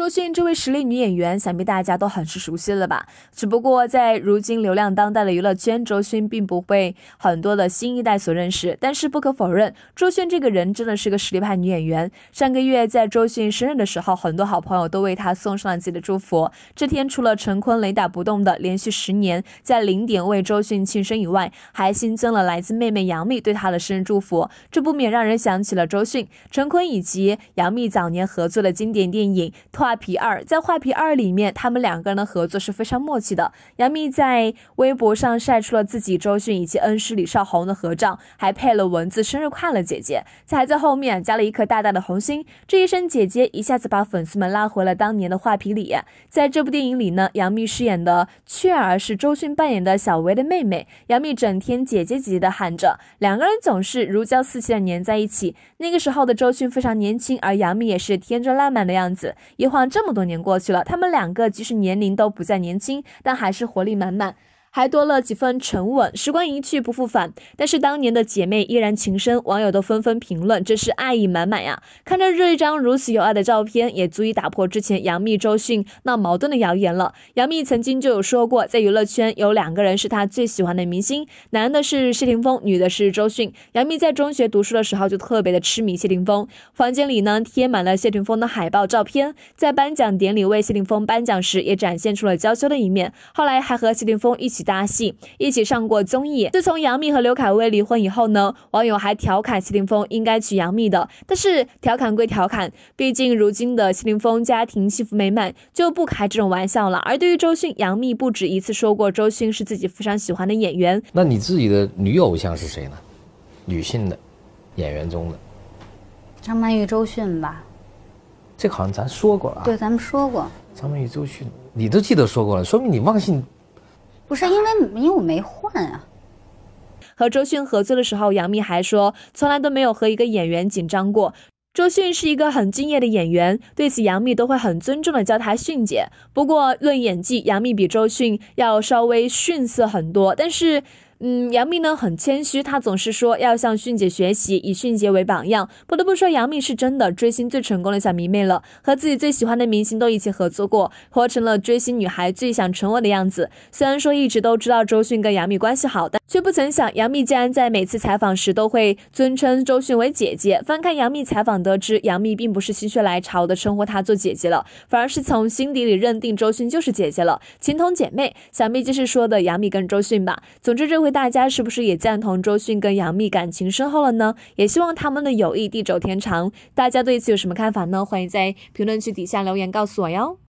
周迅这位实力女演员，想必大家都很是熟悉了吧？只不过在如今流量当代的娱乐圈，周迅并不会很多的新一代所认识。但是不可否认，周迅这个人真的是个实力派女演员。上个月在周迅生日的时候，很多好朋友都为她送上了自己的祝福。这天除了陈坤雷打不动的连续十年在零点为周迅庆生以外，还新增了来自妹妹杨幂对她的生日祝福。这不免让人想起了周迅、陈坤以及杨幂早年合作的经典电影《团》。画皮二在画皮二里面，他们两个人的合作是非常默契的。杨幂在微博上晒出了自己、周迅以及恩师李少红的合照，还配了文字“生日快乐，姐姐”，在在后面加了一颗大大的红心。这一声“姐姐”一下子把粉丝们拉回了当年的画皮里。在这部电影里呢，杨幂饰演的雀儿是周迅扮演的小薇的妹妹。杨幂整天姐姐姐姐的喊着，两个人总是如胶似漆的粘在一起。那个时候的周迅非常年轻，而杨幂也是天真烂漫的样子。一画这么多年过去了，他们两个即使年龄都不再年轻，但还是活力满满。还多了几分沉稳。时光一去不复返，但是当年的姐妹依然情深，网友都纷纷评论，真是爱意满满呀！看着这一张如此有爱的照片，也足以打破之前杨幂、周迅闹矛盾的谣言了。杨幂曾经就有说过，在娱乐圈有两个人是她最喜欢的明星，男的是谢霆锋，女的是周迅。杨幂在中学读书的时候就特别的痴迷谢霆锋，房间里呢贴满了谢霆锋的海报、照片。在颁奖典礼为谢霆锋颁奖时，也展现出了娇羞的一面。后来还和谢霆锋一起。搭戏，一起上过综艺。自从杨幂和刘恺威离婚以后呢，网友还调侃谢霆锋应该娶杨幂的。但是调侃归调侃，毕竟如今的谢霆锋家庭幸福美满，就不开这种玩笑了。而对于周迅，杨幂不止一次说过周迅是自己非常喜欢的演员。那你自己的女偶像是谁呢？女性的演员中的张曼玉、周迅吧。这好像咱说过了。对，咱们说过张曼玉、周迅，你都记得说过了，说明你忘性。不是因为因为我没换啊。和周迅合作的时候，杨幂还说从来都没有和一个演员紧张过。周迅是一个很敬业的演员，对此杨幂都会很尊重的叫她迅姐”。不过论演技，杨幂比周迅要稍微逊色很多，但是。嗯，杨幂呢很谦虚，她总是说要向迅姐学习，以迅姐为榜样。不得不说，杨幂是真的追星最成功的小迷妹了，和自己最喜欢的明星都一起合作过，活成了追星女孩最想成为的样子。虽然说一直都知道周迅跟杨幂关系好，但。却不曾想，杨幂竟然在每次采访时都会尊称周迅为姐姐。翻看杨幂采访，得知杨幂并不是心血来潮的称呼她做姐姐了，反而是从心底里认定周迅就是姐姐了，情同姐妹。想必就是说的杨幂跟周迅吧。总之，这回大家是不是也赞同周迅跟杨幂感情深厚了呢？也希望他们的友谊地久天长。大家对此有什么看法呢？欢迎在评论区底下留言告诉我哟。